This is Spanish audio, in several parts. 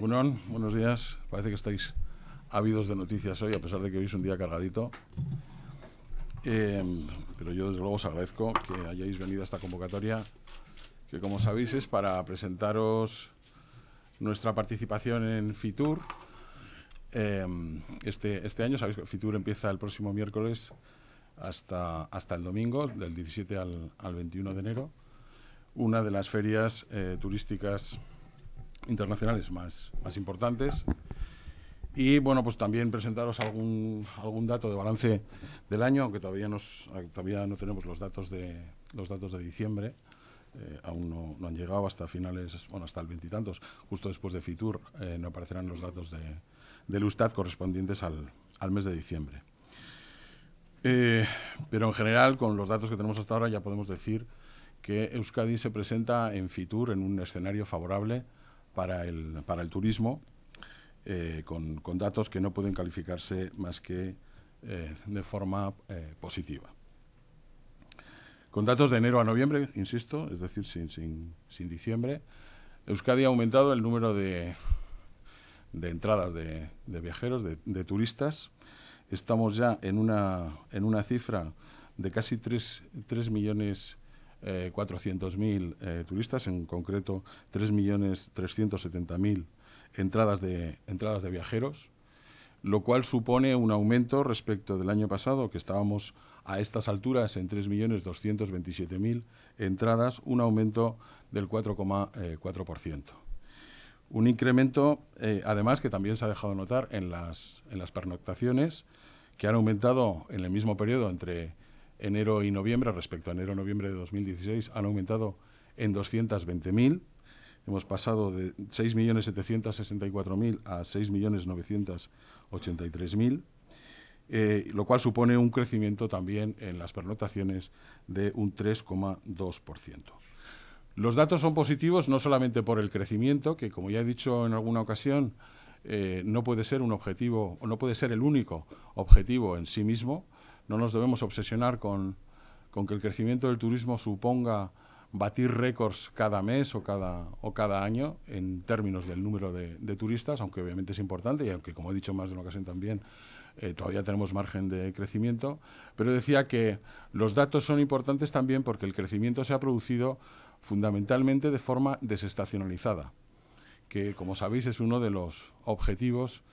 buenos días. Parece que estáis ávidos de noticias hoy, a pesar de que hoy es un día cargadito. Em, pero yo desde luego os agradezco que hayáis venido a esta convocatoria, que como sabéis es para presentaros nuestra participación en FITUR. Em, este, este, año, sabéis que FITUR empieza el próximo miércoles hasta, el domingo, del 17 al, 21 de enero. Una de las ferias eh, turísticas internacionales más, importantes. Y bueno, pues también presentaros algún, dato de balance del año, aunque todavía, todavía no tenemos los datos de, los datos de diciembre. Eh, aún no, han llegado hasta finales, bueno, hasta el veintitantos. Justo después de FITUR eh, no aparecerán los datos de, del USTAT correspondientes al, mes de diciembre. Eh, pero en general, con los datos que tenemos hasta ahora, ya podemos decir que Euskadi se presenta en FITUR en un escenario favorable para el, para el turismo, eh, con, con, datos que no pueden calificarse más que eh, de forma eh, positiva. Con datos de enero a noviembre, insisto, es decir, sin, sin, sin diciembre, Euskadi ha aumentado el número de, de entradas de, de viajeros, de, turistas. Estamos ya en una, en una cifra de casi 3, 3 millones 400.000 eh, eh, turistas, en concreto 3.370.000 entradas de, entradas de viajeros, lo cual supone un aumento respecto del año pasado, que estábamos a estas alturas en 3.227.000 entradas, un aumento del 4,4%. Un incremento, eh, además, que también se ha dejado notar en las, en las pernoctaciones, que han aumentado en el mismo periodo entre enero y noviembre, respecto a enero-noviembre de 2016, han aumentado en 220.000. Hemos pasado de 6.764.000 a 6.983.000. mil, eh, lo cual supone un crecimiento también en las pernotaciones de un 3,2%. Los datos son positivos no solamente por el crecimiento, que como ya he dicho en alguna ocasión, eh, no puede ser un objetivo, o no puede ser el único objetivo en sí mismo, no nos debemos obsesionar con, que el crecimiento del turismo suponga batir récords cada mes o cada, o cada año en términos del número de, turistas, aunque obviamente es importante y aunque, como he dicho más de una ocasión también, eh, todavía tenemos margen de crecimiento. Pero decía que los datos son importantes también porque el crecimiento se ha producido fundamentalmente de forma desestacionalizada, que, como sabéis, es uno de los objetivos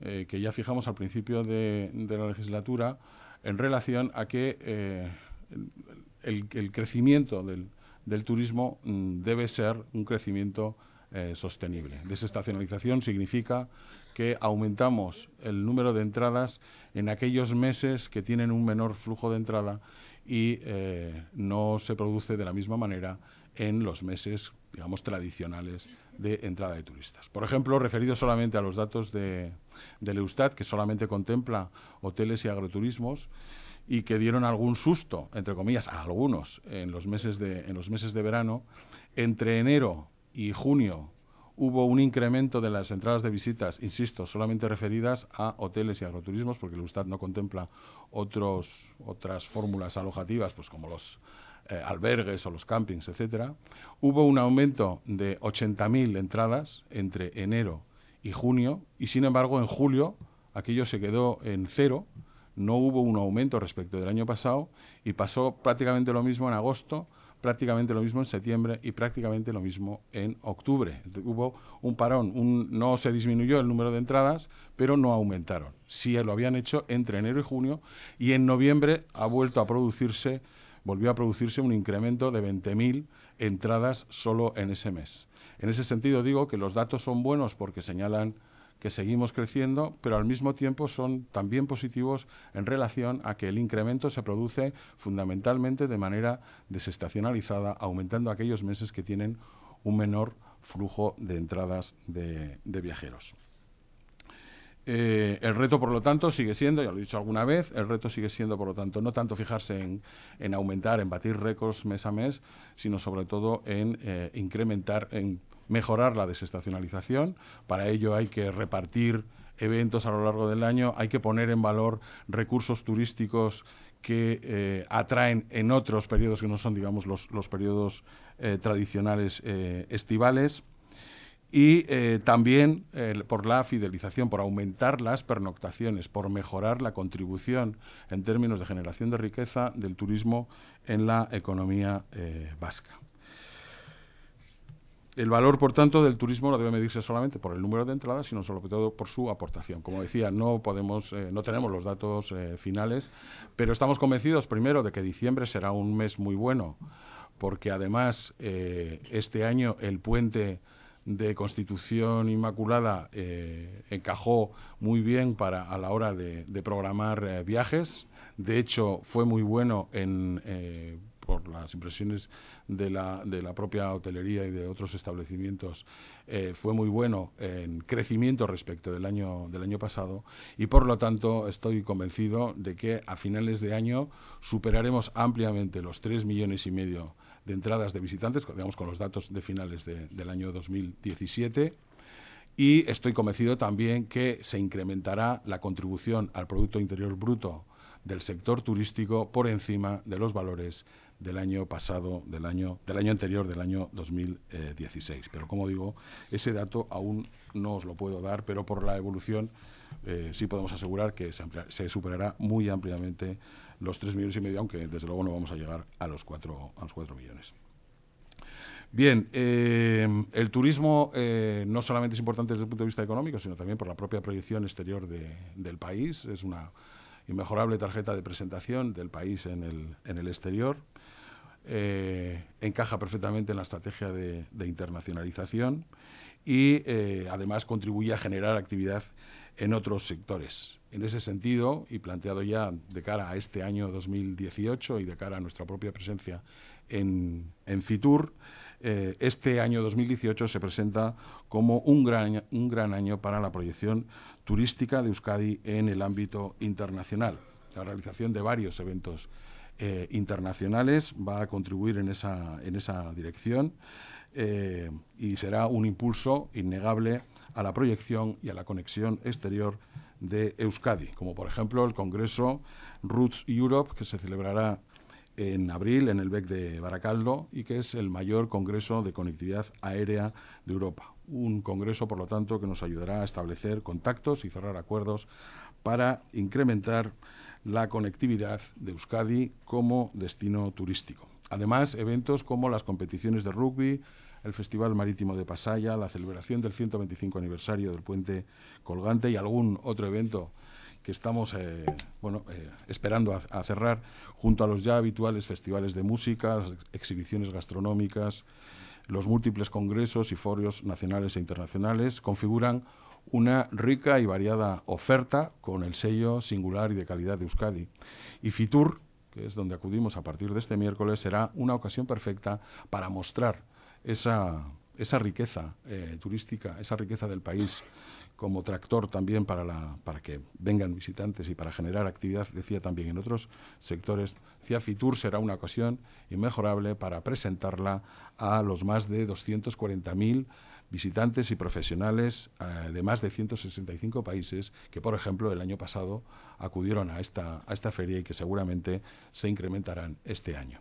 eh, que ya fijamos al principio de la legislatura en relación a que eh, el, crecimiento del, turismo mm, debe ser un crecimiento eh, sostenible. Desestacionalización significa que aumentamos el número de entradas en aquellos meses que tienen un menor flujo de entrada y eh, no se produce de la misma manera en los meses, digamos, tradicionales de entrada de turistas. Por ejemplo, referido solamente a los datos de, Leustad, que solamente contempla hoteles y agroturismos, y que dieron algún susto, entre comillas, a algunos en los meses de, en los meses de verano, entre enero y junio hubo un incremento de las entradas de visitas, insisto, solamente referidas a hoteles y agroturismos, porque el no contempla otros, otras fórmulas alojativas, pues como los eh, albergues o los campings, etcétera, hubo un aumento de 80.000 entradas entre enero y junio y sin embargo en julio aquello se quedó en cero, no hubo un aumento respecto del año pasado y pasó prácticamente lo mismo en agosto, prácticamente lo mismo en septiembre y prácticamente lo mismo en octubre. Hubo un parón, no se disminuyó el número de entradas, pero no aumentaron. Sí lo habían hecho entre enero y junio y en noviembre ha vuelto a producirse volvió a producirse un incremento de 20.000 entradas solo en ese mes. En ese sentido digo que los datos son buenos porque señalan que seguimos creciendo, pero al mismo tiempo son también positivos en relación a que el incremento se produce fundamentalmente de manera desestacionalizada, aumentando aquellos meses que tienen un menor flujo de entradas de, de viajeros. Eh, el reto, por lo tanto, sigue siendo, ya lo he dicho alguna vez, el reto sigue siendo, por lo tanto, no tanto fijarse en, aumentar, en batir récords mes a mes, sino sobre todo en eh, incrementar, en mejorar la desestacionalización. Para ello hay que repartir eventos a lo largo del año, hay que poner en valor recursos turísticos que eh, atraen en otros periodos que no son, digamos, los periodos tradicionales estivales y eh, también por la fidelización, por aumentar las pernoctaciones, por mejorar la contribución en términos de generación de riqueza del turismo en la economía eh, vasca. El valor, por tanto, del turismo no debe medirse solamente por el número de entradas, sino sobre todo por su aportación. Como decía, no podemos, eh, no tenemos los datos finales, pero estamos convencidos, primero, de que diciembre será un mes muy bueno, porque además este año el puente de Constitución Inmaculada eh, encajó muy bien para, a la hora de, programar eh, viajes. De hecho, fue muy bueno en, eh, por las impresiones de la, de la, propia hotelería y de otros establecimientos, fue muy bueno en crecimiento respecto del año, del año pasado y, por lo tanto, estoy convencido de que a finales de año superaremos ampliamente los tres millones y medio de entradas de visitantes, digamos con los datos de finales del año 2017. Y estoy convencido también que se incrementará la contribución al Producto Interior Bruto del sector turístico por encima de los valores del año pasado, del año, del año anterior, del año 2016. Pero como digo, ese dato aún no os lo puedo dar, pero por la evolución eh, sí podemos asegurar que se, se superará muy ampliamente los 3 millones y medio, aunque desde luego no vamos a llegar a los 4, a los 4 millones. Bien, eh, el turismo eh, no solamente es importante desde el punto de vista económico, sino también por la propia proyección exterior del país. Es una inmejorable tarjeta de presentación del país en el, exterior. Eh, encaja perfectamente en la estrategia de, de internacionalización y además contribuye a generar actividad en otros sectores. En ese sentido, y planteado ya de cara a este año 2018 y de cara a nuestra propia presencia en, en Fitur, eh, este año 2018 se presenta como un gran, un gran año para la proyección turística de Euskadi en el ámbito internacional. La realización de varios eventos eh, internacionales va a contribuir en esa, en esa dirección eh, y será un impulso innegable a la proyección y a la conexión exterior de Euskadi, como por ejemplo el Congreso Roots Europe, que se celebrará en abril en el BEC de Baracaldo y que es el mayor congreso de conectividad aérea de Europa. Un congreso, por lo tanto, que nos ayudará a establecer contactos y cerrar acuerdos para incrementar la conectividad de Euskadi como destino turístico. Además, eventos como las competiciones de rugby, el Festival Marítimo de Pasaya, la celebración del 125 aniversario del puente colgante y algún otro evento que estamos eh, bueno, eh, esperando a, cerrar junto a los ya habituales festivales de música, las exhibiciones gastronómicas, los múltiples congresos y foros nacionales e internacionales configuran una rica y variada oferta con el sello singular y de calidad de Euskadi. Y Fitur que es donde acudimos a partir de este miércoles, será una ocasión perfecta para mostrar esa, riqueza eh, turística, esa riqueza del país como tractor también para, para que vengan visitantes y para generar actividad, decía también en otros sectores, Fitur será una ocasión inmejorable para presentarla a los más de 240.000 visitantes y profesionales eh, de más de 165 países que, por ejemplo, el año pasado acudieron a esta, a esta feria y que seguramente se incrementarán este año.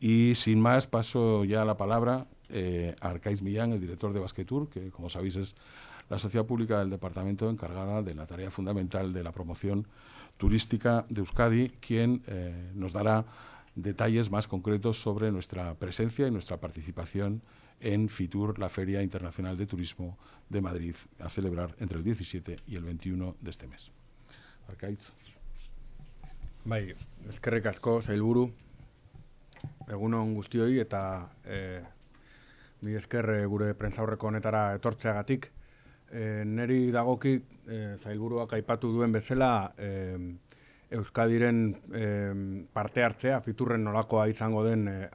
Y sin más, paso ya la palabra eh, a Arcaís Millán, el director de Basquetour, que como sabéis es la sociedad pública del departamento encargada de la tarea fundamental de la promoción turística de Euskadi, quien eh, nos dará detalles más concretos sobre nuestra presencia y nuestra participación en FITUR, la Feria Internacional de Turismo de Madrid, a celebrar entre el 17 y el 21 de este mes. Arcaitz. Bai, eskerrik asko, zailburu, egunon guztioi eta e, eh, mi eh, gure prentzaurreko honetara etortzeagatik. E, neri dagoki en zailburuak aipatu duen bezala e, Euskadiren e, parte hartzea, fiturren nolakoa izango den e,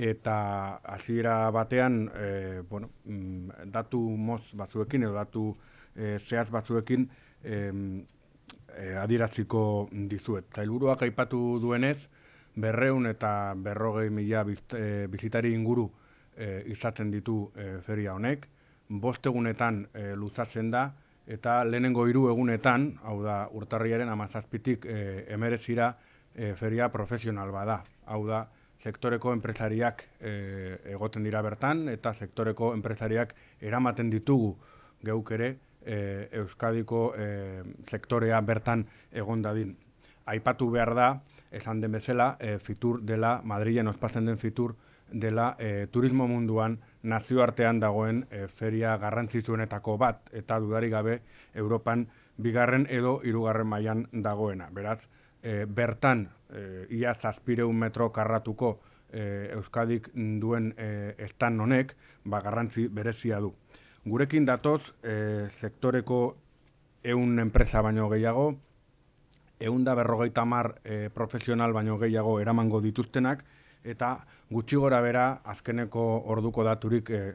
eta hasiera batean e, bueno, mm, datu moz batzuekin edo datu e, eh, zehaz batzuekin e, e, eh, adiraziko dizuet. Zailburuak aipatu duenez, berreun eta berrogei mila bizitari inguru e, izatzen ditu e, feria honek, bostegunetan e, luzatzen da, eta lehenengo hiru egunetan, hau da urtarriaren amazazpitik e, emerezira, e, feria profesional bada. Hau da, sektoreko enpresariak e, egoten dira bertan eta sektoreko enpresariak eramaten ditugu geuk ere eh, Euskadiko eh, sektorea bertan egon dadin. Aipatu behar da, esan den bezala, e, fitur dela, Madrilen ospatzen den fitur dela e, turismo munduan nazioartean dagoen e, feria garrantzitsuenetako bat eta dudari gabe Europan bigarren edo hirugarren mailan dagoena. Beraz, bertan e, ia zazpireun metro karratuko e, Euskadik duen e, estan honek, ba, garrantzi berezia du. Gurekin datoz, e, sektoreko eun enpresa baino gehiago, eun da berrogeita mar profesional baino gehiago eramango dituztenak, eta gutxi gora bera, azkeneko orduko daturik, e,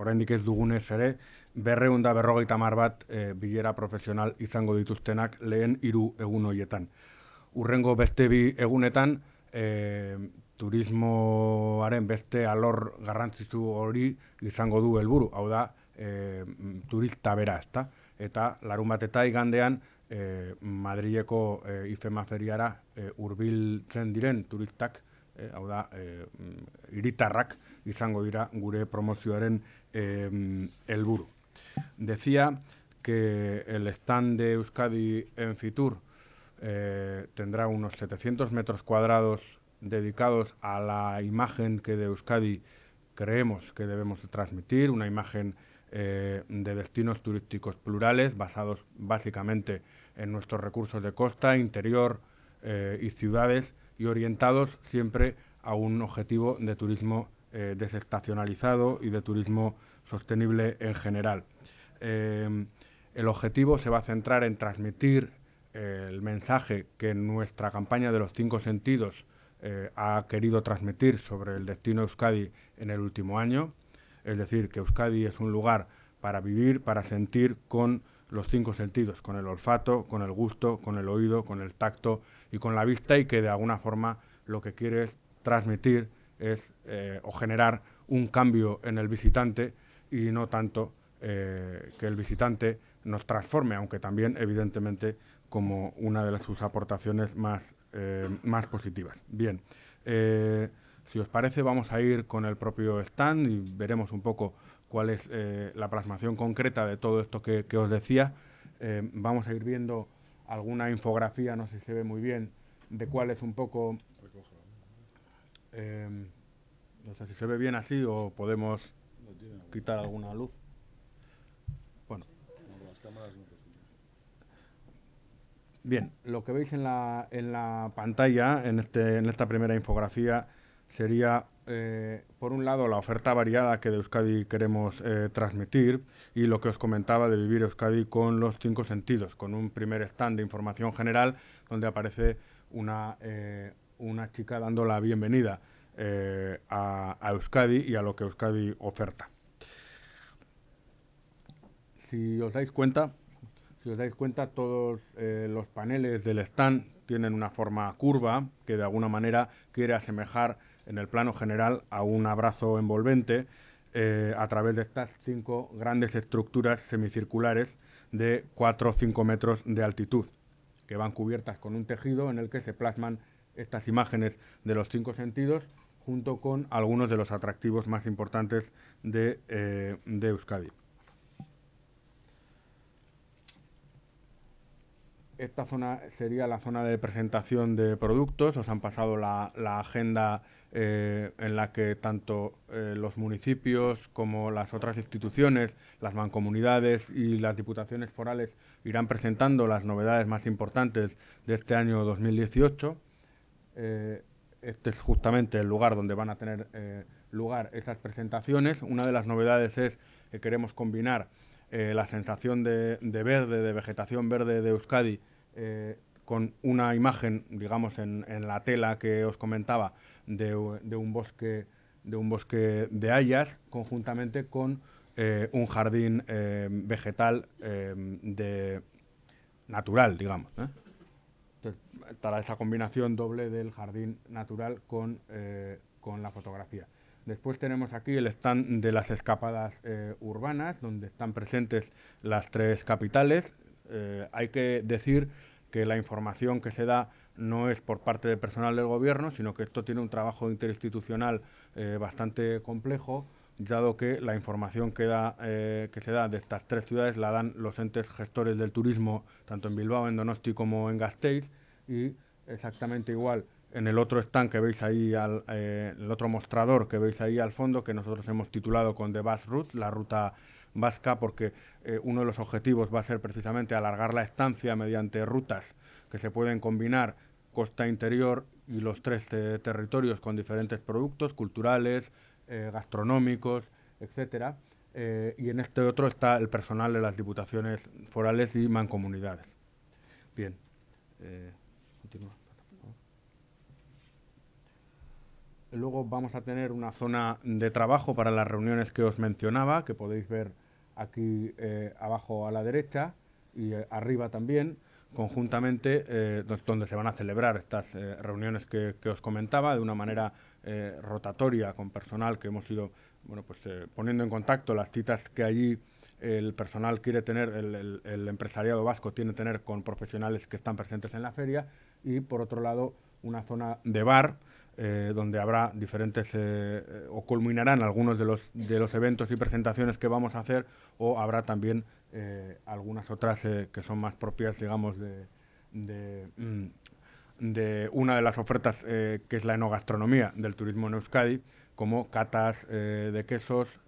oraindik ez dugunez ere, berreun da berrogeita mar bat e, bilera profesional izango dituztenak lehen hiru egun hoietan urrengo beste bi egunetan e, turismoaren beste alor garrantzitsu hori izango du helburu, hau da e, turista bera, ezta? Eta larun bat eta igandean e, Madrileko e, Ifema feriara e, urbiltzen diren turistak, hau da e, iritarrak izango dira gure promozioaren helburu. Dezia Decía que el stand de Euskadi en Fitur Eh, tendrá unos 700 metros cuadrados dedicados a la imagen que de Euskadi creemos que debemos transmitir, una imagen eh, de destinos turísticos plurales basados básicamente en nuestros recursos de costa, interior eh, y ciudades y orientados siempre a un objetivo de turismo desestacionalizado y de turismo sostenible en general. el objetivo se va a centrar en transmitir el mensaje que nuestra campaña de los cinco sentidos eh, ha querido transmitir sobre el destino de Euskadi en el último año, es decir, que Euskadi es un lugar para vivir, para sentir con los cinco sentidos, con el olfato, con el gusto, con el oído, con el tacto y con la vista y que de alguna forma lo que quiere es transmitir es, eh, o generar un cambio en el visitante y no tanto eh, que el visitante nos transforme, aunque también evidentemente como una de sus aportaciones más, eh, más positivas. Bien, eh, si os parece vamos a ir con el propio stand y veremos un poco cuál es eh, la plasmación concreta de todo esto que, que os decía. vamos a ir viendo alguna infografía, no sé si se ve muy bien, de cuál es un poco... no sé si se ve bien así o podemos quitar alguna luz. Bien, lo que veis en la, en la pantalla, en, este, en esta primera infografía, sería, eh, por un lado, la oferta variada que de Euskadi queremos eh, transmitir y lo que os comentaba de vivir Euskadi con los cinco sentidos, con un primer stand de información general donde aparece una, eh, chica dando la bienvenida a Euskadi y a lo que Euskadi oferta. Si os dais cuenta, si os dais cuenta, todos eh, los paneles del stand tienen una forma curva que de alguna manera quiere asemejar en el plano general a un abrazo envolvente eh, a través de estas cinco grandes estructuras semicirculares de 4 o 5 metros de altitud, que van cubiertas con un tejido en el que se plasman estas imágenes de los cinco sentidos junto con algunos de los atractivos más importantes de eh, Euskadi. Esta zona sería la zona de presentación de productos. Os han pasado la, agenda eh, en la que tanto eh, los municipios como las otras instituciones, las mancomunidades y las diputaciones forales irán presentando las novedades más importantes de este año 2018. Eh, este es justamente el lugar donde van a tener lugar esas presentaciones. Una de las novedades es que queremos combinar la sensación de verde, de vegetación verde de Euskadi, eh, con una imagen, digamos, en, la tela que os comentaba, de, un, bosque, de un bosque de hayas, conjuntamente con eh, un jardín eh, vegetal de, natural, digamos. Entonces, esa combinación doble del jardín natural con, la fotografía. Después tenemos aquí el stand de las escapadas urbanas, donde están presentes las tres capitales, eh, hay que decir que la información que se da no es por parte del personal del Gobierno, sino que esto tiene un trabajo interinstitucional eh, bastante complejo, dado que la información que, eh, que se da de estas tres ciudades la dan los entes gestores del turismo, tanto en Bilbao, en Donosti como en Gasteiz, y exactamente igual en el otro stand que veis ahí, al, el otro mostrador que veis ahí al fondo, que nosotros hemos titulado con The Bus Route, la ruta vasca, porque eh, uno de los objetivos va a ser precisamente alargar la estancia mediante rutas que se pueden combinar costa interior y los tres eh, territorios con diferentes productos culturales, eh, gastronómicos, etcétera. y en este otro está el personal de las diputaciones forales y mancomunidades. Bien, Luego vamos a tener una zona de trabajo para las reuniones que os mencionaba, que podéis ver aquí eh, abajo a la derecha y eh, arriba también, conjuntamente, eh, donde se van a celebrar estas reuniones que, os comentaba, de una manera rotatoria con personal que hemos ido bueno, pues, poniendo en contacto las citas que allí el personal quiere tener, el, el empresariado vasco tiene tener con profesionales que están presentes en la feria y, por otro lado, una zona de bar eh, donde habrá diferentes eh, eh, o culminarán algunos de los, de los eventos y presentaciones que vamos a hacer o habrá también algunas otras que son más propias, digamos, de, de mm, una de las ofertas que es la enogastronomía del turismo en Euskadi, como catas de quesos,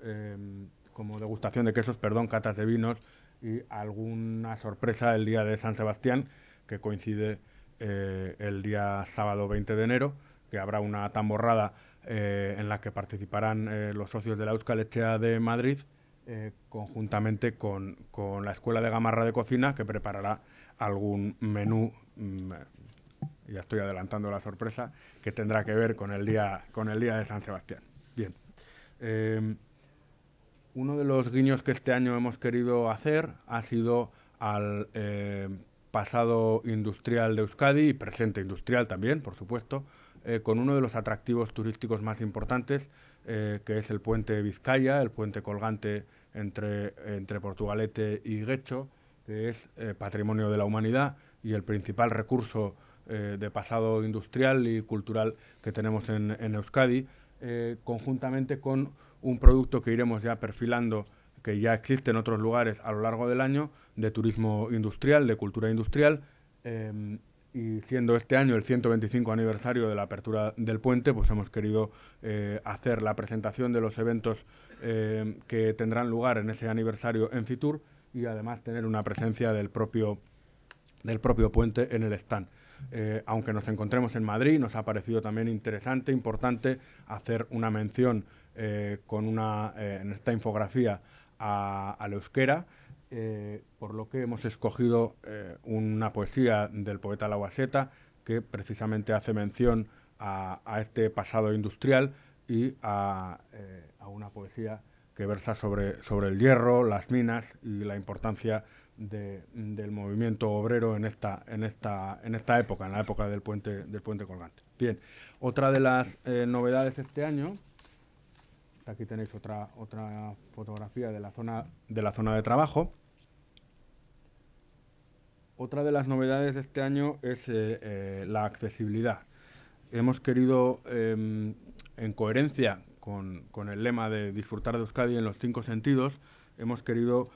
como degustación de quesos, perdón, catas de vinos y alguna sorpresa el día de San Sebastián, que coincide el día sábado 20 de enero que habrá una tamborrada eh, en la que participarán eh, los socios de la Euskal de Madrid, eh, conjuntamente con, la Escuela de Gamarra de Cocina, que preparará algún menú, mm, ya estoy adelantando la sorpresa, que tendrá que ver con el día, con el día de San Sebastián. Bien. uno de los guiños que este año hemos querido hacer ha sido al pasado industrial de Euskadi y presente industrial también, por supuesto, eh, con uno de los atractivos turísticos más importantes, eh, que es el puente Vizcaya, el puente colgante entre, entre Portugalete y Guecho, que es eh, patrimonio de la humanidad y el principal recurso de pasado industrial y cultural que tenemos en, Euskadi, conjuntamente con un producto que iremos ya perfilando que ya existe en otros lugares a lo largo del año, de turismo industrial, de cultura industrial, em, y siendo este año el 125 aniversario de la apertura del puente, pues hemos querido eh, hacer la presentación de los eventos eh, que tendrán lugar en ese aniversario en Fitur y además tener una presencia del propio, puente en el stand. Eh, aunque nos encontremos en Madrid, nos ha parecido también interesante, importante hacer una mención con una, en esta infografía a, la euskera. Eh, por lo que hemos escogido eh, una poesía del poeta Lauaceta que precisamente hace mención a, este pasado industrial y eh, a, una poesía que versa sobre, sobre el hierro, las minas y la importancia del movimiento obrero en esta, en, esta, época, en la época del puente, del puente colgante. Bien, otra de las novedades este año Aquí tenéis otra, otra fotografía de la, zona, de la zona de trabajo. Otra de las novedades de este año es eh, eh, la accesibilidad. Hemos querido, em, en coherencia con, el lema de disfrutar de Euskadi en los cinco sentidos, hemos querido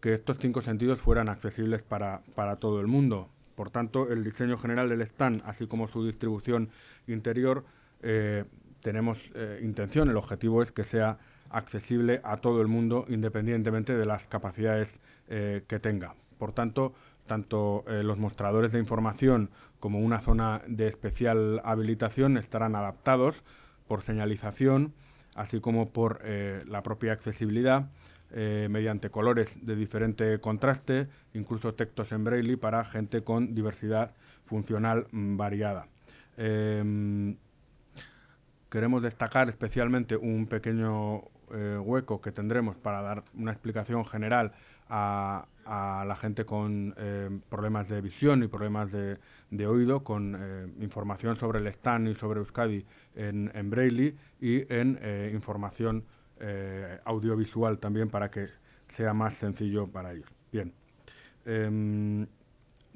que estos cinco sentidos fueran accesibles para, para todo el mundo. Por tanto, el diseño general del stand, así como su distribución interior, eh, tenemos eh, intención, el objetivo es que sea accesible a todo el mundo independientemente de las capacidades eh, que tenga. Por tanto, tanto eh, los mostradores de información como una zona de especial habilitación estarán adaptados por señalización, así como por la propia accesibilidad, mediante colores de diferente contraste, incluso textos en braille para gente con diversidad funcional mm, variada. Em, Queremos destacar especialmente un pequeño eh, hueco que tendremos para dar una explicación general a, la gente con eh, problemas de visión y problemas de, oído, con eh, información sobre el stand y sobre Euskadi en, en braille y en información audiovisual también para que sea más sencillo para ellos. Bien. Em,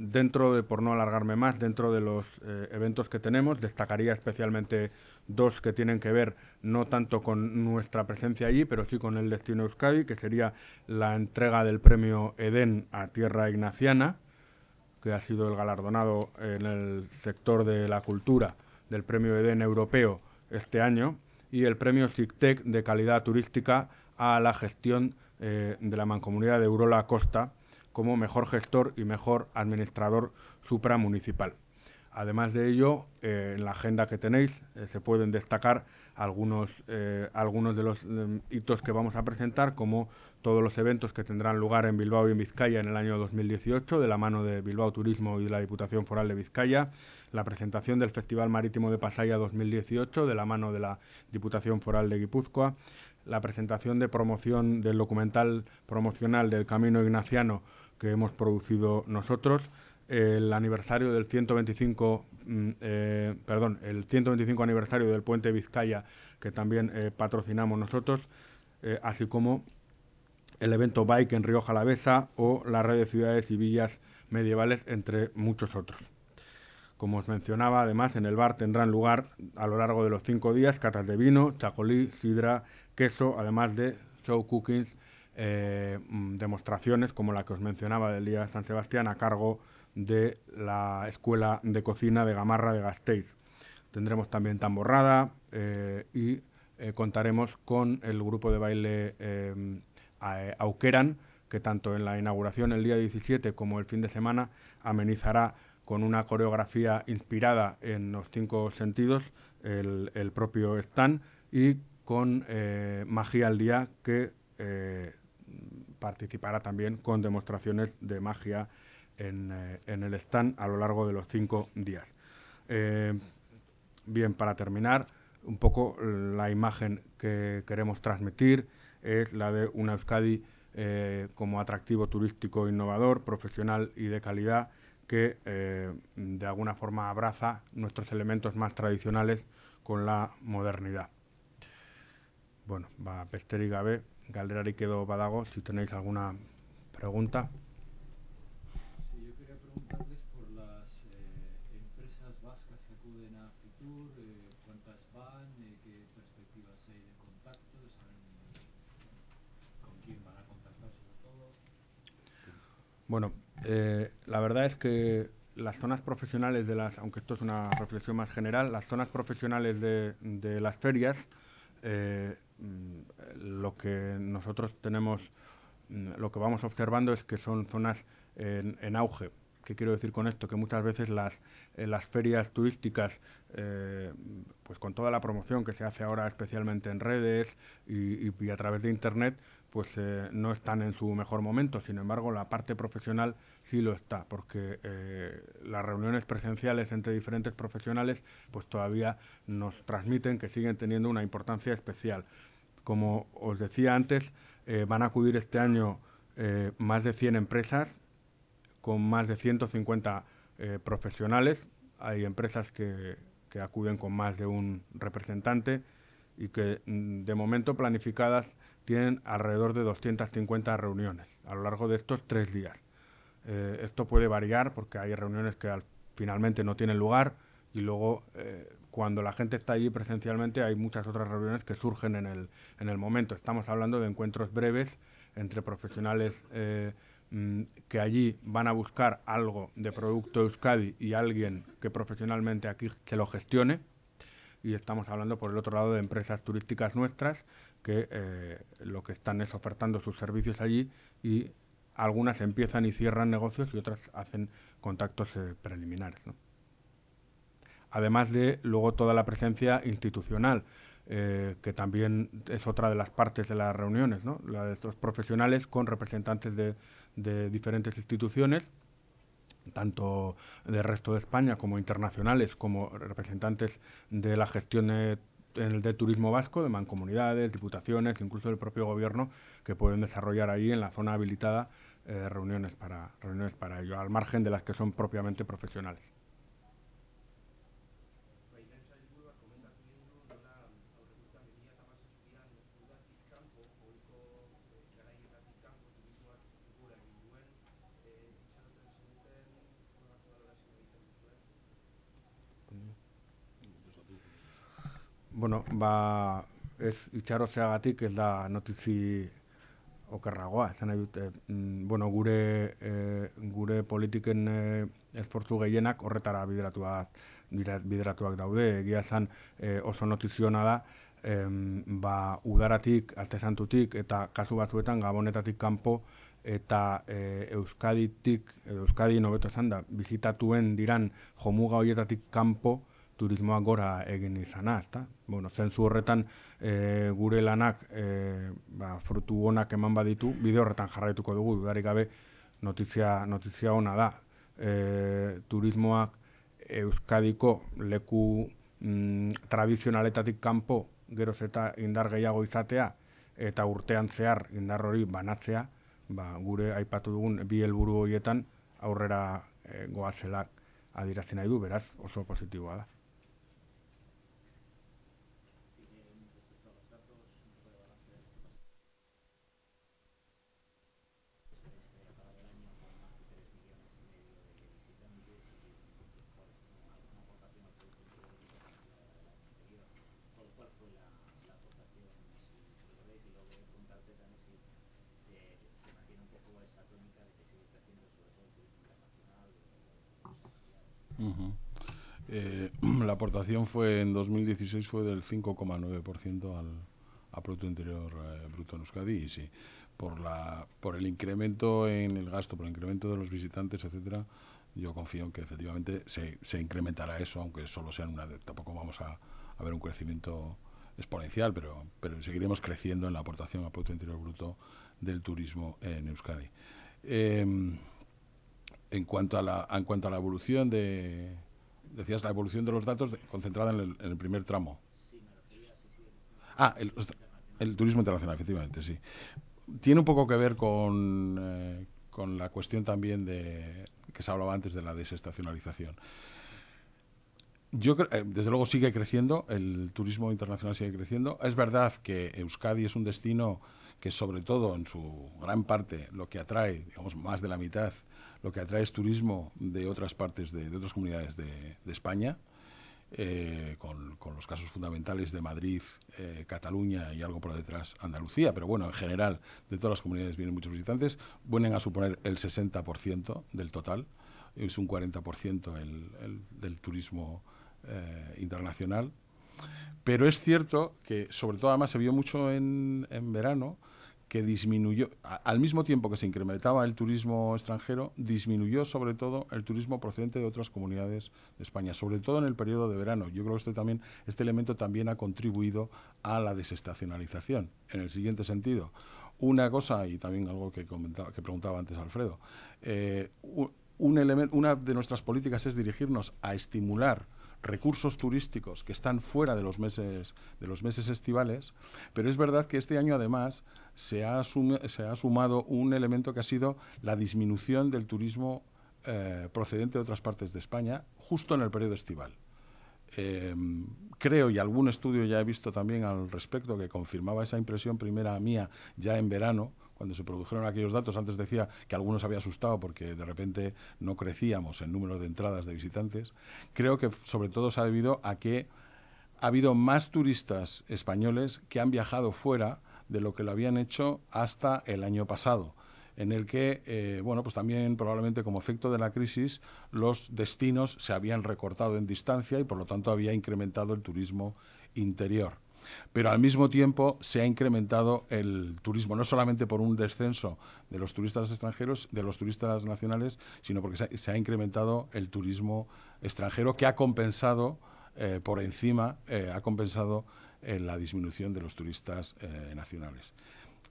Dentro de, por no alargarme más, dentro de los eh, eventos que tenemos, destacaría especialmente dos que tienen que ver no tanto con nuestra presencia allí, pero sí con el destino Euskadi, que sería la entrega del premio eden a Tierra Ignaciana, que ha sido el galardonado en el sector de la cultura del premio Edén europeo este año, y el premio SICTEC de calidad turística a la gestión eh, de la mancomunidad de Eurola Costa, como mejor gestor y mejor administrador supramunicipal. Además de ello, eh, en la agenda que tenéis eh, se pueden destacar algunos, eh, algunos de los mm, hitos que vamos a presentar, como todos los eventos que tendrán lugar en Bilbao y en Vizcaya en el año 2018, de la mano de Bilbao Turismo y de la Diputación Foral de Vizcaya, la presentación del Festival Marítimo de Pasaya 2018, de la mano de la Diputación Foral de Guipúzcoa, la presentación de promoción del documental promocional del Camino Ignaciano que hemos producido nosotros, el aniversario del 125, mm, eh, perdón, el 125 aniversario del puente Vizcaya, que también eh, patrocinamos nosotros, eh, así como el evento Bike en Río Jalavesa o la red de ciudades y villas medievales, entre muchos otros. Como os mencionaba, además, en el bar tendrán lugar a lo largo de los cinco días catas de vino, chacolí, sidra, queso, además de show cookings eh, mm, demostraciones como la que os mencionaba del día de San Sebastián a cargo de la Escuela de Cocina de Gamarra de Gasteiz. Tendremos también tamborrada eh, y eh, contaremos con el grupo de baile Auqueran, que tanto en la inauguración el día 17 como el fin de semana amenizará con una coreografía inspirada en los cinco sentidos el, propio Stan y con Magia al Día que participará también con demostraciones de magia eh, en, el stand a lo largo de los cinco días. Eh, bien, para terminar, un poco la imagen que queremos transmitir es la de una Euskadi eh, como atractivo turístico innovador, profesional y de calidad que de alguna forma abraza nuestros elementos más tradicionales con la modernidad. Bueno, va Pester y Gabe galerarik edo badago, si tenéis alguna pregunta. Sí, yo quería preguntarles por las eh, empresas vascas que acuden a Fitur, eh, cuántas van, eh, qué perspectivas hay de contacto? contactos, con quién van a contactar sobre todo. Bueno, eh, la verdad es que las zonas profesionales de las, aunque esto es una reflexión más general, las zonas profesionales de, de las ferias eh, Mm, lo que nosotros tenemos, mm, lo que vamos observando es que son zonas en, auge. ¿Qué quiero decir con esto? Que muchas veces las, eh, ferias turísticas, eh, pues con toda la promoción que se hace ahora especialmente en redes y, a través de Internet, pues eh, no están en su mejor momento. Sin embargo, la parte profesional sí lo está, porque las reuniones presenciales entre diferentes profesionales, pues todavía nos transmiten que siguen teniendo una importancia especial. Como os decía antes, eh, van a acudir este año eh, más de 100 empresas con más de 150 eh, profesionales. Hay empresas que, acuden con más de un representante y que mm, de momento planificadas tienen alrededor de 250 reuniones a lo largo de estos tres días. esto puede variar porque hay reuniones que finalmente no tienen lugar y luego cuando la gente está allí presencialmente hay muchas otras reuniones que surgen en el, momento. Estamos hablando de encuentros breves entre profesionales eh, mm, que allí van a buscar algo de producto Euskadi y alguien que profesionalmente aquí se lo gestione. Y estamos hablando por el otro lado de empresas turísticas nuestras que eh, lo que están es ofertando sus servicios allí y algunas empiezan y cierran negocios y otras hacen contactos eh, preliminares. ¿no? además de luego toda la presencia institucional. Eh, que también es otra de las partes de las reuniones, ¿no? la de estos profesionales con representantes de, diferentes instituciones, tanto del resto de España como internacionales, como representantes de la gestión de turismo vasco, de mancomunidades, diputaciones, incluso del propio gobierno, que pueden desarrollar ahí en la zona habilitada eh, reuniones, para, reuniones para ello, al margen de las que son propiamente profesionales. bueno, ba, ez itxarotzeagatik ez da notizi okerragoa, ez nahi dut, eh, mm, bueno, gure, eh, gure politiken e, eh, esportu gehienak horretara bideratuak, bideratuak daude, egia zan oso notiziona da, e, ba, udaratik, altezantutik eta kasu batzuetan gabonetatik kanpo, eta e, Euskaditik, Euskadi nobeto esan da, bizitatuen diran jomuga horietatik kanpo, turismoa gora egin izana, ezta? Bueno, zentzu horretan e, gure lanak eh, ba, frutu honak eman baditu, bide horretan jarraituko dugu, dudarik gabe notizia, notizia ona da. E, turismoak euskadiko leku mm, tradizionaletatik kanpo geroz eta indar gehiago izatea eta urtean zehar indar hori banatzea, ba, gure aipatu dugun bi helburu horietan aurrera e, goazelak adirazina idu, beraz, oso positiboa da. Eh, la aportación fue en 2016 fue del 5,9% al a Producto Interior eh, Bruto en Euskadi y sí, por, la, por el incremento en el gasto, por el incremento de los visitantes, etcétera, yo confío en que efectivamente se, incrementará eso, aunque solo en una... Tampoco vamos a, ver un crecimiento exponencial, pero, pero seguiremos creciendo en la aportación al Producto Interior Bruto del turismo en Euskadi. Em, en cuanto a la, en cuanto a la evolución de, decías, la evolución de los datos concentrada en el, en el, primer tramo. Ah, el, turismo internacional, efectivamente, sí. Tiene un poco que ver eh, con, la cuestión también de que se hablaba antes de la desestacionalización. Yo eh, desde luego sigue creciendo, el turismo internacional sigue creciendo. Es verdad que Euskadi es un destino que sobre todo en su gran parte lo que atrae, digamos más de la mitad lo que atrae es turismo de otras partes, de, otras comunidades de, España, eh, con, los casos fundamentales de Madrid, eh, Cataluña y algo por detrás Andalucía, pero bueno, en general de todas las comunidades vienen muchos visitantes, vienen a suponer el 60% del total, es un 40% el, del turismo eh, internacional. Pero es cierto que, sobre todo además se vio mucho en, en verano, que disminuyó, al mismo tiempo que se incrementaba el turismo extranjero, disminuyó sobre todo el turismo procedente de otras comunidades de España, sobre todo en el periodo de verano. Yo creo que este, también, este elemento también ha contribuido a la desestacionalización, en el siguiente sentido. Una cosa, y también algo que, comentaba, que preguntaba antes Alfredo, eh, un, una de nuestras políticas es dirigirnos a estimular recursos turísticos que están fuera de los meses, de los meses estivales, pero es verdad que este año además se ha, se ha sumado un elemento que ha sido la disminución del turismo eh, procedente de otras partes de España justo en el periodo estival. Em, creo, y algún estudio ya he visto también al respecto que confirmaba esa impresión primera mía ya en verano, cuando se produjeron aquellos datos, antes decía que algunos había asustado porque de repente no crecíamos en número de entradas de visitantes, creo que sobre todo se ha debido a que ha habido más turistas españoles que han viajado fuera de lo que lo habían hecho hasta el año pasado en el que, eh, bueno, pues también probablemente como efecto de la crisis, los destinos se habían recortado en distancia y por lo tanto había incrementado el turismo interior. Pero al mismo tiempo se ha incrementado el turismo, no solamente por un descenso de los turistas extranjeros, de los turistas nacionales, sino porque se ha, incrementado el turismo extranjero que ha compensado eh, por encima, eh, ha compensado eh, la disminución de los turistas nacionales.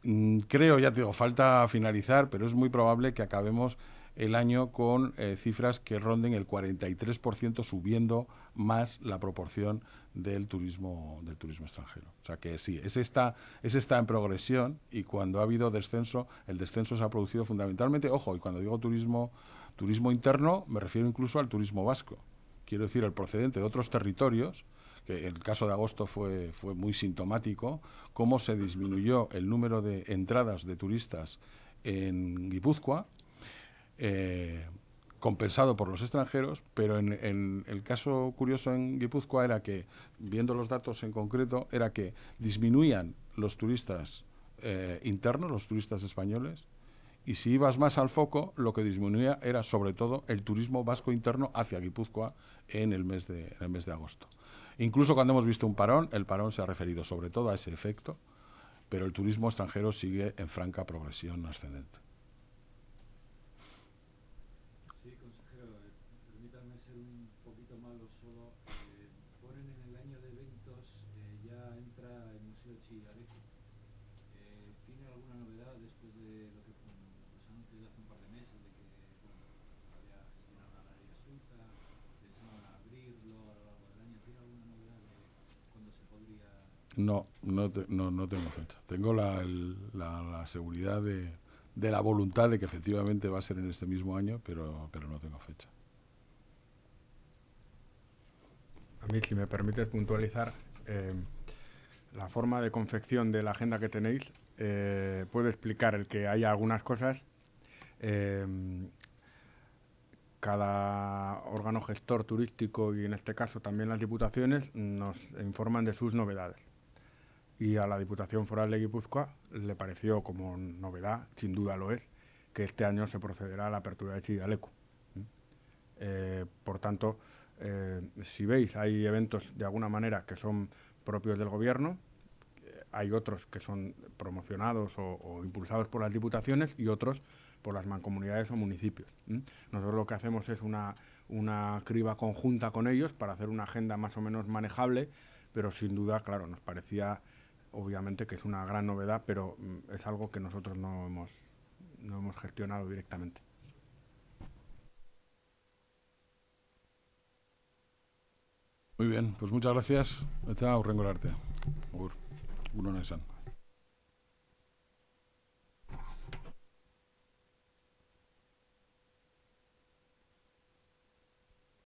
Mm, creo, ya te digo, falta finalizar, pero es muy probable que acabemos el año con eh, cifras que ronden el 43% subiendo más la proporción del turismo del turismo extranjero. O sea que sí, es esta es en progresión y cuando ha habido descenso, el descenso se ha producido fundamentalmente, ojo, y cuando digo turismo turismo interno me refiero incluso al turismo vasco. Quiero decir, el procedente de otros territorios, que el caso de agosto fue fue muy sintomático, cómo se disminuyó el número de entradas de turistas en Guipúzcoa eh, compensado por los extranjeros, pero en, el caso curioso en Guipúzcoa era que, viendo los datos en concreto, era que disminuían los turistas eh, internos, los turistas españoles, y si ibas más al foco, lo que disminuía era sobre todo el turismo vasco interno hacia Guipúzcoa en el mes de, en el mes de agosto. Incluso cuando hemos visto un parón, el parón se ha referido sobre todo a ese efecto, pero el turismo extranjero sigue en franca progresión ascendente. No, no, tengo fecha. Tengo la, seguridad de, la voluntad de que efectivamente va a ser en este mismo año, pero, pero no tengo fecha. A mí, si me permite puntualizar, eh, la forma de confección de la agenda que tenéis eh, puede explicar el que haya algunas cosas. Eh, cada órgano gestor turístico y en este caso también las diputaciones nos informan de sus novedades y a la Diputación Foral de Guipúzcoa le pareció como novedad, sin duda lo es, que este año se procederá a la apertura de Chidaleco. Eh, por tanto, eh, si veis, hay eventos de alguna manera que son propios del Gobierno, eh, hay otros que son promocionados o, impulsados por las diputaciones y otros por las mancomunidades o municipios. Nosotros lo que hacemos es una, una criba conjunta con ellos para hacer una agenda más o menos manejable, pero sin duda, claro, nos parecía obviamente que es una gran novedad, pero mm, es algo que nosotros no hemos, no hemos gestionado directamente. Muy bien, pues muchas gracias. está horrengorarte. arte Uno San